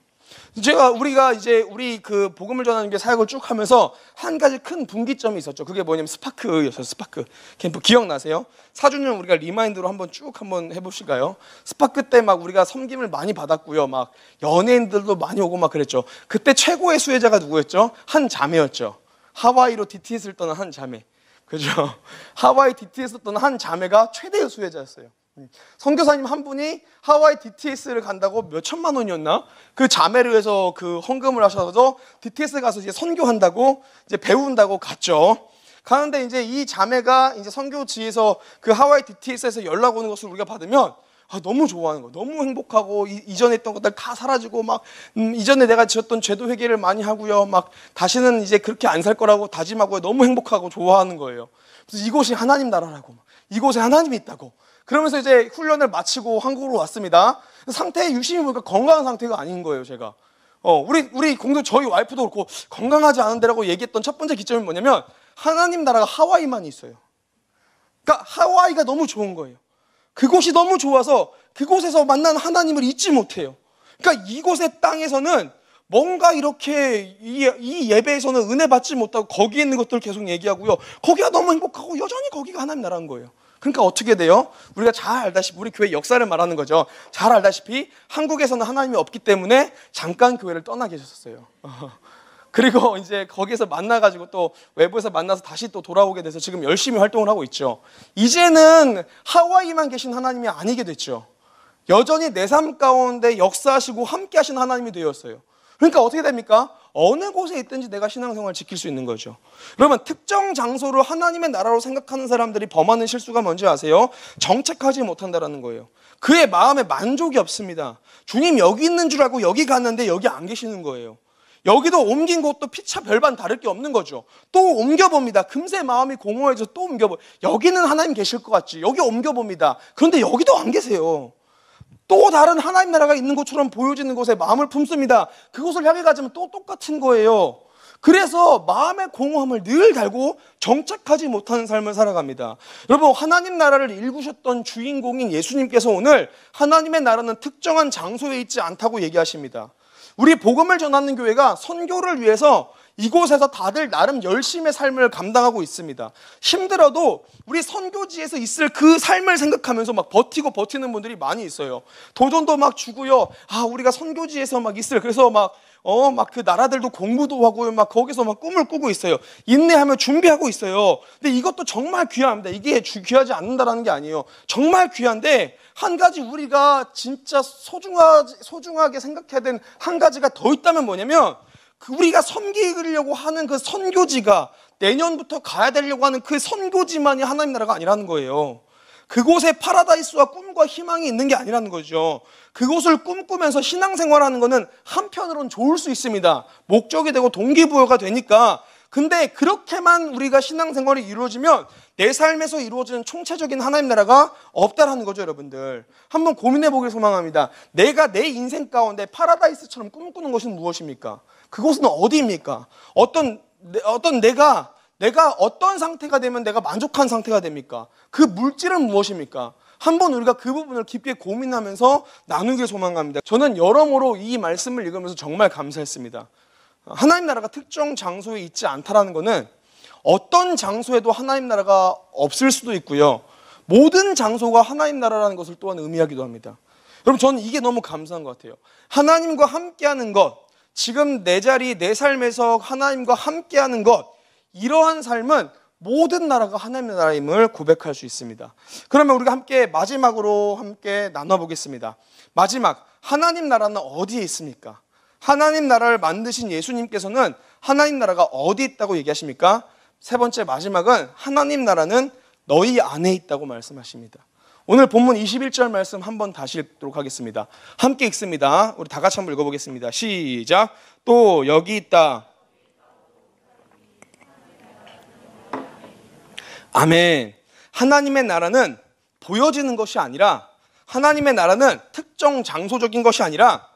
제가 우리가 이제 우리 그 복음을 전하는 게 사역을 쭉 하면서 한 가지 큰 분기점이 있었죠. 그게 뭐냐면 스파크였어요. 스파크 캠프 기억나세요? 사주년 우리가 리마인드로 한번 쭉 한번 해보실까요? 스파크 때 막 우리가 섬김을 많이 받았고요. 막 연예인들도 많이 오고 막 그랬죠. 그때 최고의 수혜자가 누구였죠? 한 자매였죠. 하와이로 DTS를 떠난 한 자매. 그죠? 하와이 DTS 썼던 한 자매가 최대의 수혜자였어요. 음. 선교사님 한 분이 하와이 DTS를 간다고 몇 천만 원이었나? 그 자매를 위해서 그 헌금을 하셔서 DTS 가서 이제 선교한다고 이제 배운다고 갔죠. 가는데 이제 이 자매가 이제 선교지에서 그 하와이 DTS에서 연락 오는 것을 우리가 받으면 아, 너무 좋아하는 거 너무 행복하고 이, 전에 했던 것들 다 사라지고 막 음, 이전에 내가 지었던 죄도 회개를 많이 하고요. 막 다시는 이제 그렇게 안 살 거라고 다짐하고 너무 행복하고 좋아하는 거예요. 그래서 이곳이 하나님 나라라고 이곳에 하나님이 있다고 그러면서 이제 훈련을 마치고 한국으로 왔습니다. 상태 유심히 보니까 건강한 상태가 아닌 거예요, 제가. 어, 우리 우리 공도 저희 와이프도 그렇고 건강하지 않은데라고 얘기했던 첫 번째 기점이 뭐냐면 하나님 나라가 하와이만 있어요. 그러니까 하와이가 너무 좋은 거예요. 그곳이 너무 좋아서 그곳에서 만난 하나님을 잊지 못해요. 그러니까 이곳의 땅에서는 뭔가 이렇게 이, 이, 예배에서는 은혜 받지 못하고 거기 있는 것들을 계속 얘기하고요. 거기가 너무 행복하고 여전히 거기가 하나님 나라는 거예요. 그러니까 어떻게 돼요? 우리가 잘 알다시피 우리 교회 역사를 말하는 거죠. 잘 알다시피 한국에서는 하나님이 없기 때문에 잠깐 교회를 떠나 계셨어요 그리고 이제 거기서 만나가지고 또 외부에서 만나서 다시 또 돌아오게 돼서 지금 열심히 활동을 하고 있죠. 이제는 하와이만 계신 하나님이 아니게 됐죠. 여전히 내 삶 가운데 역사하시고 함께 하신 하나님이 되었어요. 그러니까 어떻게 됩니까? 어느 곳에 있든지 내가 신앙생활을 지킬 수 있는 거죠. 그러면 특정 장소를 하나님의 나라로 생각하는 사람들이 범하는 실수가 뭔지 아세요? 정책하지 못한다라는 거예요. 그의 마음에 만족이 없습니다. 주님 여기 있는 줄 알고 여기 갔는데 여기 안 계시는 거예요. 여기도 옮긴 곳도 피차 별반 다를 게 없는 거죠. 또 옮겨봅니다. 금세 마음이 공허해져 또 옮겨보. 여기는 하나님 계실 것 같지. 여기 옮겨봅니다. 그런데 여기도 안 계세요. 또 다른 하나님 나라가 있는 것처럼 보여지는 곳에 마음을 품습니다. 그곳을 향해 가지면 또 똑같은 거예요. 그래서 마음의 공허함을 늘 달고 정착하지 못하는 삶을 살아갑니다. 여러분, 하나님 나라를 읽으셨던 주인공인 예수님께서 오늘 하나님의 나라는 특정한 장소에 있지 않다고 얘기하십니다. 우리 복음을 전하는 교회가 선교를 위해서 이곳에서 다들 나름 열심의 삶을 감당하고 있습니다. 힘들어도 우리 선교지에서 있을 그 삶을 생각하면서 막 버티고 버티는 분들이 많이 있어요. 도전도 막 주고요. 아, 우리가 선교지에서 막 있을 그래서 막 어, 막 그 나라들도 공부도 하고 막 거기서 막 꿈을 꾸고 있어요. 인내하며 준비하고 있어요. 근데 이것도 정말 귀합니다. 이게 주, 귀하지 않는다라는 게 아니에요. 정말 귀한데 한 가지 우리가 진짜 소중하, 소중하게 생각해야 되한 가지가 더 있다면 뭐냐면 우리가 섬기려고 하는 그 선교지가 내년부터 가야 되려고 하는 그 선교지만이 하나님 나라가 아니라는 거예요. 그곳에 파라다이스와 꿈과 희망이 있는 게 아니라는 거죠. 그곳을 꿈꾸면서 신앙생활하는 것은 한편으론 좋을 수 있습니다. 목적이 되고 동기부여가 되니까. 근데 그렇게만 우리가 신앙생활이 이루어지면 내 삶에서 이루어지는 총체적인 하나님 나라가 없다라는 거죠, 여러분들. 한번 고민해 보길 소망합니다. 내가 내 인생 가운데 파라다이스처럼 꿈꾸는 것은 무엇입니까? 그곳은 어디입니까? 어떤 어떤 내가 내가 어떤 상태가 되면 내가 만족한 상태가 됩니까? 그 물질은 무엇입니까? 한번 우리가 그 부분을 깊게 고민하면서 나누길 소망합니다. 저는 여러모로 이 말씀을 읽으면서 정말 감사했습니다. 하나님 나라가 특정 장소에 있지 않다라는 것은 어떤 장소에도 하나님 나라가 없을 수도 있고요. 모든 장소가 하나님 나라라는 것을 또한 의미하기도 합니다. 여러분, 저는 이게 너무 감사한 것 같아요. 하나님과 함께하는 것, 지금 내 자리, 내 삶에서 하나님과 함께하는 것, 이러한 삶은 모든 나라가 하나님의 나라임을 고백할 수 있습니다. 그러면 우리가 함께 마지막으로 함께 나눠보겠습니다. 마지막, 하나님 나라는 어디에 있습니까? 하나님 나라를 만드신 예수님께서는 하나님 나라가 어디 있다고 얘기하십니까? 세 번째 마지막은 하나님 나라는 너희 안에 있다고 말씀하십니다. 오늘 본문 21절 말씀 한번 다시 읽도록 하겠습니다. 함께 읽습니다. 우리 다 같이 한번 읽어보겠습니다. 시작. 또 여기 있다. 아멘. 하나님의 나라는 보여지는 것이 아니라 하나님의 나라는 특정 장소적인 것이 아니라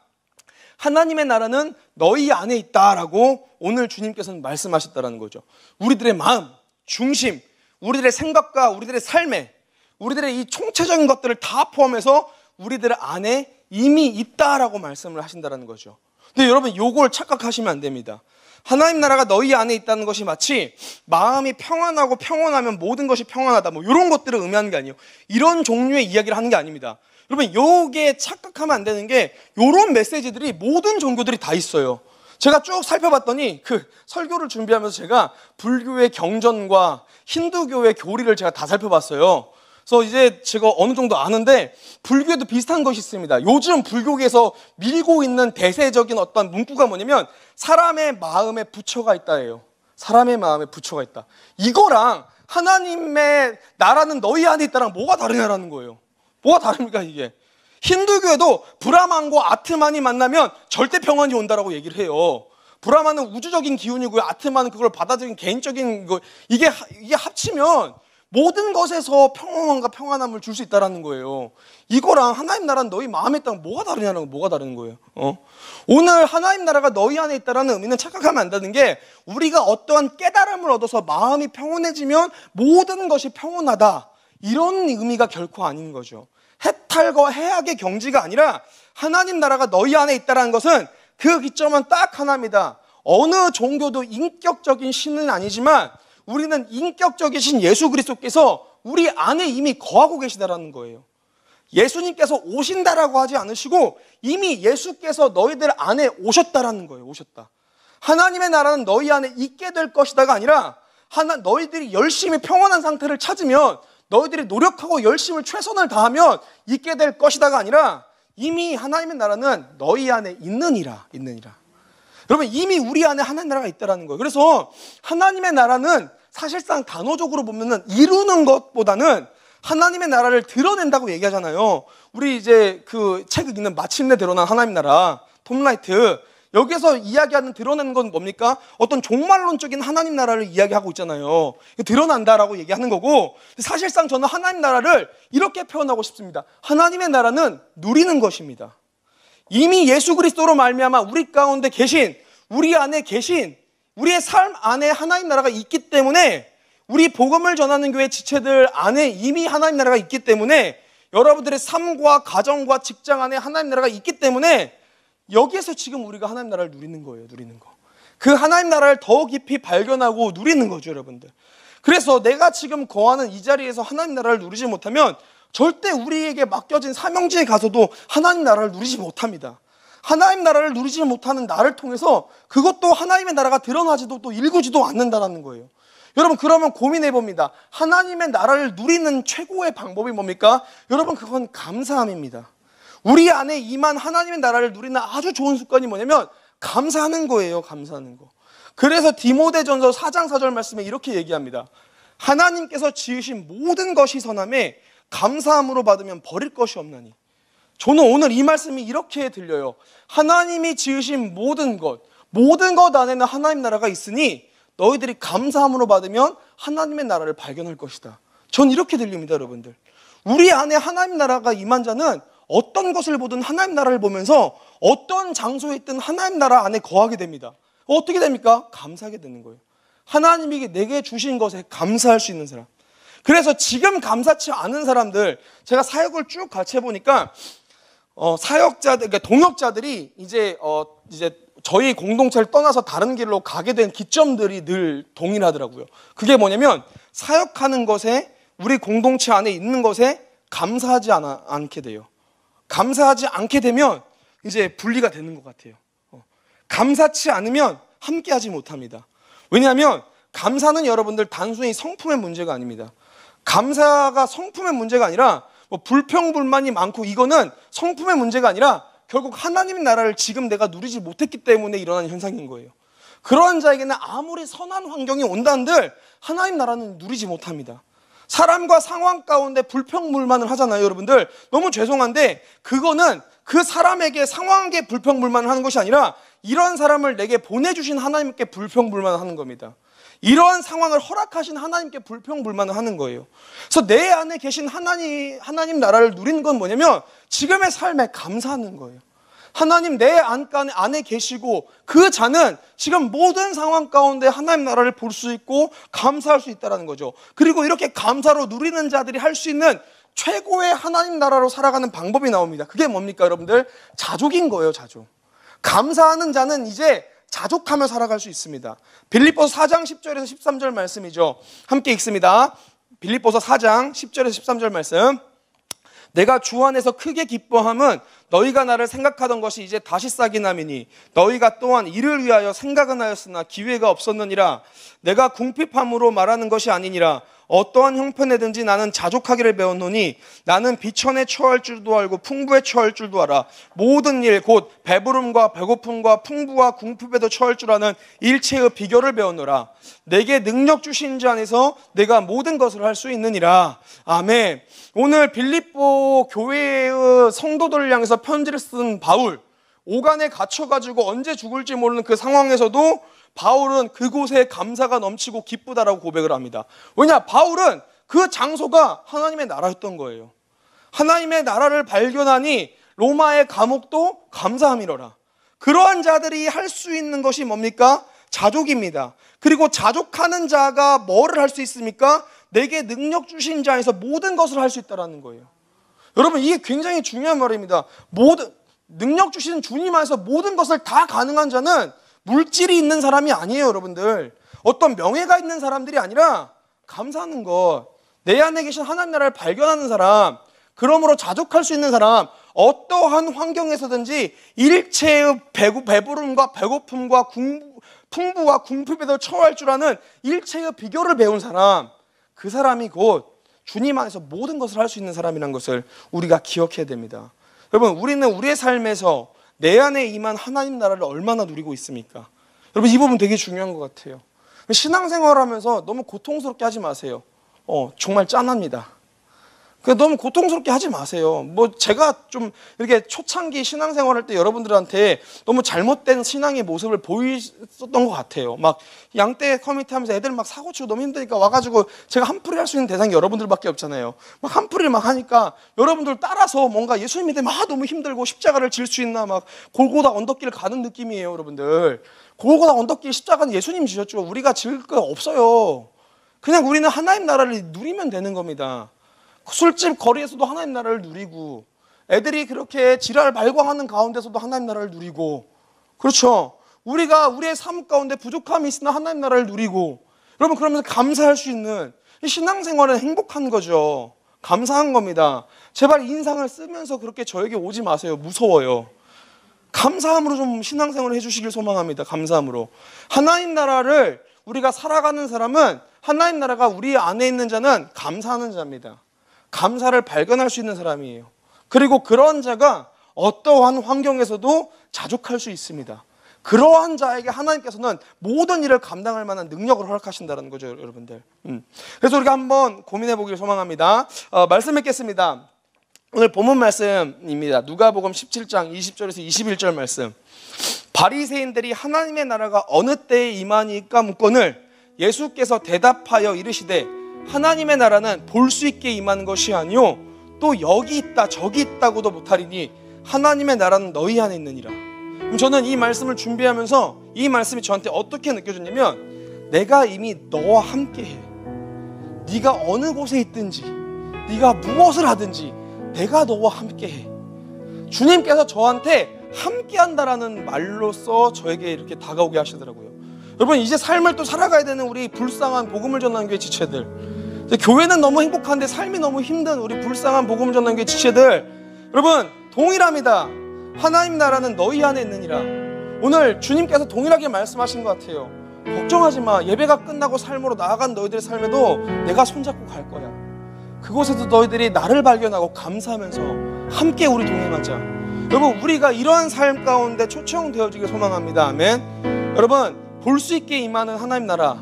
하나님의 나라는 너희 안에 있다라고 오늘 주님께서는 말씀하셨다라는 거죠. 우리들의 마음, 중심, 우리들의 생각과 우리들의 삶에 우리들의 이 총체적인 것들을 다 포함해서 우리들 안에 이미 있다라고 말씀을 하신다는 거죠. 근데 여러분 요걸 착각하시면 안 됩니다. 하나님 나라가 너희 안에 있다는 것이 마치 마음이 평안하고 평온하면 모든 것이 평안하다 뭐 이런 것들을 의미하는 게 아니에요. 이런 종류의 이야기를 하는 게 아닙니다. 여러분 요게 착각하면 안 되는 게 요런 메시지들이 모든 종교들이 다 있어요. 제가 쭉 살펴봤더니 그 설교를 준비하면서 제가 불교의 경전과 힌두교의 교리를 제가 다 살펴봤어요. 그래서 이제 제가 어느 정도 아는데 불교에도 비슷한 것이 있습니다. 요즘 불교에서 밀고 있는 대세적인 어떤 문구가 뭐냐면 사람의 마음에 부처가 있다예요. 사람의 마음에 부처가 있다. 이거랑 하나님의 나라는 너희 안에 있다랑 뭐가 다르냐라는 거예요. 뭐가 다릅니까 이게? 힌두교에도 브라만과 아트만이 만나면 절대 평안이 온다라고 얘기를 해요. 브라만은 우주적인 기운이고요. 아트만은 그걸 받아들인 개인적인 거 이게 이게 합치면 모든 것에서 평온함과 평안함을 줄 수 있다라는 거예요. 이거랑 하나님 나라는 너희 마음의 땅 뭐가 다르냐는 거 뭐가 다른 거예요. 어? 오늘 하나님 나라가 너희 안에 있다라는 의미는 착각하면 안 되는 게 우리가 어떠한 깨달음을 얻어서 마음이 평온해지면 모든 것이 평온하다. 이런 의미가 결코 아닌 거죠. 해탈과 해악의 경지가 아니라 하나님 나라가 너희 안에 있다라는 것은 그 기점은 딱 하나입니다. 어느 종교도 인격적인 신은 아니지만 우리는 인격적이신 예수 그리스도께서 우리 안에 이미 거하고 계시다라는 거예요. 예수님께서 오신다라고 하지 않으시고 이미 예수께서 너희들 안에 오셨다라는 거예요. 오셨다. 하나님의 나라는 너희 안에 있게 될 것이다가 아니라 하나 너희들이 열심히 평온한 상태를 찾으면 너희들이 노력하고 열심을 최선을 다하면 있게 될 것이다가 아니라 이미 하나님의 나라는 너희 안에 있느니라 있느니라. 여러분 이미 우리 안에 하나님의 나라가 있다라는 거예요. 그래서 하나님의 나라는 사실상 단어적으로 보면은 이루는 것보다는 하나님의 나라를 드러낸다고 얘기하잖아요. 우리 이제 그 책 읽는 마침내 드러난 하나님 나라, 톰라이트. 여기에서 이야기하는 드러내는 건 뭡니까? 어떤 종말론적인 하나님 나라를 이야기하고 있잖아요. 드러난다라고 얘기하는 거고 사실상 저는 하나님 나라를 이렇게 표현하고 싶습니다. 하나님의 나라는 누리는 것입니다. 이미 예수 그리스도로 말미암아 우리 가운데 계신 우리 안에 계신 우리의 삶 안에 하나님 나라가 있기 때문에 우리 복음을 전하는 교회 지체들 안에 이미 하나님 나라가 있기 때문에 여러분들의 삶과 가정과 직장 안에 하나님 나라가 있기 때문에 여기에서 지금 우리가 하나님 나라를 누리는 거예요. 누리는 거. 그 하나님 나라를 더 깊이 발견하고 누리는 거죠, 여러분들. 그래서 내가 지금 거하는 이 자리에서 하나님 나라를 누리지 못하면 절대 우리에게 맡겨진 사명지에 가서도 하나님 나라를 누리지 못합니다. 하나님 나라를 누리지 못하는 나를 통해서 그것도 하나님의 나라가 드러나지도 또 일구지도 않는다라는 거예요. 여러분 그러면 고민해 봅니다. 하나님의 나라를 누리는 최고의 방법이 뭡니까? 여러분 그건 감사함입니다. 우리 안에 이만 하나님의 나라를 누리는 아주 좋은 습관이 뭐냐면 감사하는 거예요. 감사하는 거. 그래서 디모데전서 4장 4절 말씀에 이렇게 얘기합니다. 하나님께서 지으신 모든 것이 선함에 감사함으로 받으면 버릴 것이 없나니 저는 오늘 이 말씀이 이렇게 들려요. 하나님이 지으신 모든 것, 모든 것 안에는 하나님 나라가 있으니 너희들이 감사함으로 받으면 하나님의 나라를 발견할 것이다. 전 이렇게 들립니다, 여러분들. 우리 안에 하나님 나라가 임한 자는 어떤 것을 보든 하나님 나라를 보면서 어떤 장소에 있든 하나님 나라 안에 거하게 됩니다. 어떻게 됩니까? 감사하게 되는 거예요. 하나님이 내게 주신 것에 감사할 수 있는 사람. 그래서 지금 감사치 않은 사람들, 제가 사역을 쭉 같이 해보니까 어, 사역자들, 그러니까 동역자들이 이제, 어, 이제 저희 공동체를 떠나서 다른 길로 가게 된 기점들이 늘 동일하더라고요. 그게 뭐냐면 사역하는 것에 우리 공동체 안에 있는 것에 감사하지 않아, 않게 돼요. 감사하지 않게 되면 이제 분리가 되는 것 같아요. 어. 감사치 않으면 함께하지 못합니다. 왜냐하면 감사는 여러분들 단순히 성품의 문제가 아닙니다. 감사가 성품의 문제가 아니라 뭐 불평불만이 많고 이거는 성품의 문제가 아니라 결국 하나님 의 나라를 지금 내가 누리지 못했기 때문에 일어난 현상인 거예요. 그런 자에게는 아무리 선한 환경이 온다 는들 하나님 나라는 누리지 못합니다. 사람과 상황 가운데 불평불만을 하잖아요, 여러분들. 너무 죄송한데 그거는 그 사람에게 상황에 불평불만을 하는 것이 아니라 이런 사람을 내게 보내주신 하나님께 불평불만을 하는 겁니다. 이러한 상황을 허락하신 하나님께 불평불만을 하는 거예요. 그래서 내 안에 계신 하나님, 하나님 나라를 누리는 건 뭐냐면 지금의 삶에 감사하는 거예요. 하나님 내 안간 안에 계시고 그 자는 지금 모든 상황 가운데 하나님 나라를 볼 수 있고 감사할 수있다는 거죠. 그리고 이렇게 감사로 누리는 자들이 할 수 있는 최고의 하나님 나라로 살아가는 방법이 나옵니다. 그게 뭡니까, 여러분들? 자족인 거예요, 자족. 감사하는 자는 이제 자족하며 살아갈 수 있습니다. 빌립보서 4장 10절에서 13절 말씀이죠. 함께 읽습니다. 빌립보서 4장 10절에서 13절 말씀. 내가 주 안에서 크게 기뻐함은 너희가 나를 생각하던 것이 이제 다시 싹이 남이니 너희가 또한 이를 위하여 생각은 하였으나 기회가 없었느니라 내가 궁핍함으로 말하는 것이 아니니라 어떠한 형편에든지 나는 자족하기를 배웠노니 나는 비천에 처할 줄도 알고 풍부에 처할 줄도 알아. 모든 일 곧 배부름과 배고픔과 풍부와 궁핍에도 처할 줄 아는 일체의 비결을 배웠노라. 내게 능력 주신 자 안에서 내가 모든 것을 할 수 있느니라. 아멘. 오늘 빌립보 교회의 성도들을 향해서 편지를 쓴 바울 오간에 갇혀가지고 언제 죽을지 모르는 그 상황에서도 바울은 그곳에 감사가 넘치고 기쁘다라고 고백을 합니다. 왜냐? 바울은 그 장소가 하나님의 나라였던 거예요. 하나님의 나라를 발견하니 로마의 감옥도 감사함이로라. 그러한 자들이 할 수 있는 것이 뭡니까? 자족입니다. 그리고 자족하는 자가 뭐를 할 수 있습니까? 내게 능력 주신 자에서 모든 것을 할 수 있다라는 거예요. 여러분 이게 굉장히 중요한 말입니다. 모든 능력 주신 주님 안에서 모든 것을 다 가능한 자는 물질이 있는 사람이 아니에요, 여러분들. 어떤 명예가 있는 사람들이 아니라 감사하는 것, 내 안에 계신 하나님 나라를 발견하는 사람, 그러므로 자족할 수 있는 사람, 어떠한 환경에서든지 일체의 배구, 배부름과 배고픔과 궁, 풍부와 궁핍에도 처할 줄 아는 일체의 비교를 배운 사람, 그 사람이 곧 주님 안에서 모든 것을 할 수 있는 사람이라는 것을 우리가 기억해야 됩니다. 여러분, 우리는 우리의 삶에서 내 안에 임한 하나님 나라를 얼마나 누리고 있습니까? 여러분 이 부분 되게 중요한 것 같아요. 신앙생활하면서 너무 고통스럽게 하지 마세요. 어, 정말 짠합니다. 그 너무 고통스럽게 하지 마세요. 뭐 제가 좀 이렇게 초창기 신앙생활 할때 여러분들한테 너무 잘못된 신앙의 모습을 보였었던 것 같아요. 막 양떼 커뮤니티 하면서 애들 막 사고 치고 너무 힘드니까 와가지고 제가 한풀이 할 수 있는 대상이 여러분들밖에 없잖아요. 막 한풀이를 막 하니까 여러분들 따라서 뭔가 예수님이 되면 아 너무 힘들고 십자가를 질 수 있나 막 골고다 언덕길 가는 느낌이에요, 여러분들. 골고다 언덕길 십자가는 예수님 지셨죠. 우리가 질 거 없어요. 그냥 우리는 하나님 나라를 누리면 되는 겁니다. 술집 거리에서도 하나님 나라를 누리고 애들이 그렇게 지랄 발광하는 가운데서도 하나님 나라를 누리고 그렇죠. 우리가 우리의 삶 가운데 부족함이 있으나 하나님 나라를 누리고 여러분 그러면서 감사할 수 있는 신앙생활은 행복한 거죠. 감사한 겁니다. 제발 인상을 쓰면서 그렇게 저에게 오지 마세요. 무서워요. 감사함으로 좀 신앙생활을 해주시길 소망합니다. 감사함으로. 하나님 나라를 우리가 살아가는 사람은 하나님 나라가 우리 안에 있는 자는 감사하는 자입니다. 감사를 발견할 수 있는 사람이에요. 그리고 그런 자가 어떠한 환경에서도 자족할 수 있습니다. 그러한 자에게 하나님께서는 모든 일을 감당할 만한 능력을 허락하신다는 거죠, 여러분들. 음. 그래서 우리가 한번 고민해 보기를 소망합니다. 어, 말씀 했겠습니다 오늘 본문 말씀입니다. 누가복음 17장 20절에서 21절 말씀. 바리새인들이 하나님의 나라가 어느 때에 임하니까 묻건을 예수께서 대답하여 이르시되 하나님의 나라는 볼 수 있게 임하는 것이 아니요 또 여기 있다 저기 있다고도 못하리니 하나님의 나라는 너희 안에 있느니라. 그럼 저는 이 말씀을 준비하면서 이 말씀이 저한테 어떻게 느껴졌냐면 내가 이미 너와 함께해. 네가 어느 곳에 있든지 네가 무엇을 하든지 내가 너와 함께해. 주님께서 저한테 함께한다라는 말로써 저에게 이렇게 다가오게 하시더라고요. 여러분 이제 삶을 또 살아가야 되는 우리 불쌍한 복음을 전하는 교회 지체들 교회는 너무 행복한데 삶이 너무 힘든 우리 불쌍한 복음 전단계 지체들 여러분 동일합니다. 하나님 나라는 너희 안에 있느니라. 오늘 주님께서 동일하게 말씀하신 것 같아요. 걱정하지 마. 예배가 끝나고 삶으로 나아간 너희들의 삶에도 내가 손잡고 갈 거야. 그곳에서 너희들이 나를 발견하고 감사하면서 함께 우리 동행하자. 여러분, 우리가 이러한 삶 가운데 초청되어지길 소망합니다. 아멘. 여러분, 볼 수 있게 임하는 하나님 나라.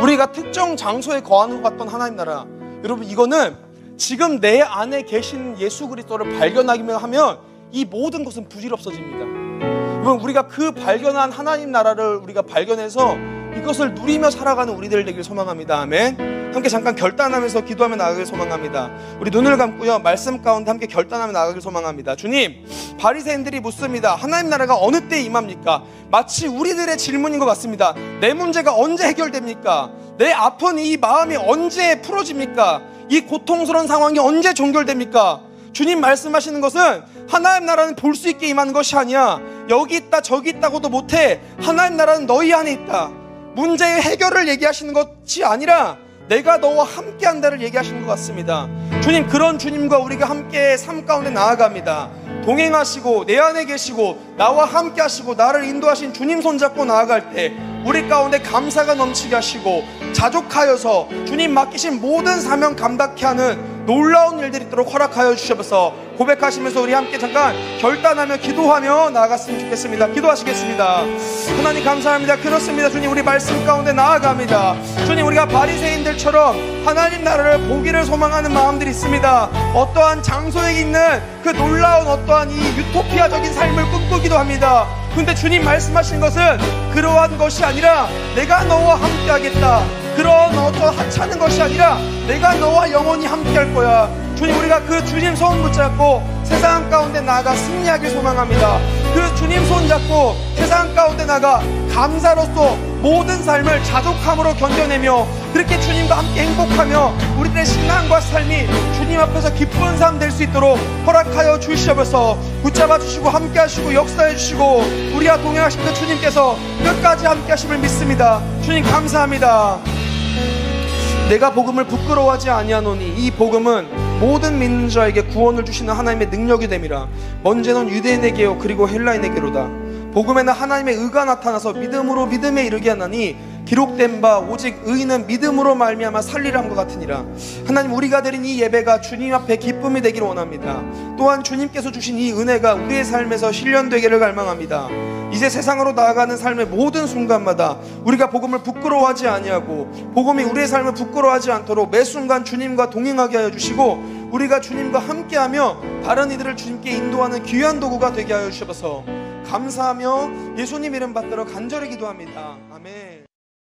우리가 특정 장소에 거하는 것 같던 하나님 나라. 여러분 이거는 지금 내 안에 계신 예수 그리스도를 발견하기만 하면 이 모든 것은 부질없어집니다. 여러분 우리가 그 발견한 하나님 나라를 우리가 발견해서 이것을 누리며 살아가는 우리들 되길 소망합니다. 아멘. 함께 잠깐 결단하면서 기도하며 나가길 소망합니다. 우리 눈을 감고요. 말씀 가운데 함께 결단하며 나가길 소망합니다. 주님, 바리새인들이 묻습니다. 하나님 나라가 어느 때 임합니까? 마치 우리들의 질문인 것 같습니다. 내 문제가 언제 해결됩니까? 내 아픈 이 마음이 언제 풀어집니까? 이 고통스러운 상황이 언제 종결됩니까? 주님 말씀하시는 것은 하나님 나라는 볼 수 있게 임하는 것이 아니야. 여기 있다 저기 있다고도 못해. 하나님 나라는 너희 안에 있다. 문제의 해결을 얘기하시는 것이 아니라 내가 너와 함께 한다를 얘기하시는 것 같습니다. 주님, 그런 주님과 우리가 함께 삶 가운데 나아갑니다. 동행하시고 내 안에 계시고 나와 함께 하시고 나를 인도하신 주님 손잡고 나아갈 때 우리 가운데 감사가 넘치게 하시고 자족하여서 주님 맡기신 모든 사명 감당케 하는 놀라운 일들이 있도록 허락하여 주셔서 고백하시면서 우리 함께 잠깐 결단하며 기도하며 나아갔으면 좋겠습니다. 기도하시겠습니다. 하나님 감사합니다. 그렇습니다. 주님 우리 말씀 가운데 나아갑니다. 주님 우리가 바리새인들처럼 하나님 나라를 보기를 소망하는 마음들이 있습니다. 어떠한 장소에 있는 그 놀라운 어떤 어떠한 이 유토피아적인 삶을 꿈꾸기도 합니다. 근데 주님 말씀하신 것은 그러한 것이 아니라 내가 너와 함께 하겠다. 그런 어떤 하찮은 것이 아니라 내가 너와 영원히 함께 할 거야. 주님, 우리가 그 주님 손 붙잡고 세상 가운데 나아가 승리하길 소망합니다. 그 주님 손 잡고 세상 가운데 나가 감사로서 모든 삶을 자족함으로 견뎌내며 그렇게 주님과 함께 행복하며 우리들의 신앙과 삶이 주님 앞에서 기쁜 삶 될 수 있도록 허락하여 주시옵소서 붙잡아 주시고 함께 하시고 역사해 주시고 우리와 동행하시는 그 주님께서 끝까지 함께 하심을 믿습니다 주님 감사합니다 내가 복음을 부끄러워하지 아니하노니 이 복음은 모든 믿는 자에게 구원을 주시는 하나님의 능력이 됨이라. 먼저는 유대인에게요, 그리고 헬라인에게로다. 복음에는 하나님의 의가 나타나서 믿음으로 믿음에 이르게 하나니 기록된 바 오직 의인은 믿음으로 말미암아 살리함과 같으니라 하나님 우리가 드린 이 예배가 주님 앞에 기쁨이 되기를 원합니다 또한 주님께서 주신 이 은혜가 우리의 삶에서 실현되기를 갈망합니다 이제 세상으로 나아가는 삶의 모든 순간마다 우리가 복음을 부끄러워하지 아니하고 복음이 우리의 삶을 부끄러워하지 않도록 매 순간 주님과 동행하게 하여 주시고 우리가 주님과 함께하며 바른 이들을 주님께 인도하는 귀한 도구가 되게 하여 주셔서 감사하며 예수님 이름 받들어 간절히 기도합니다. 아멘.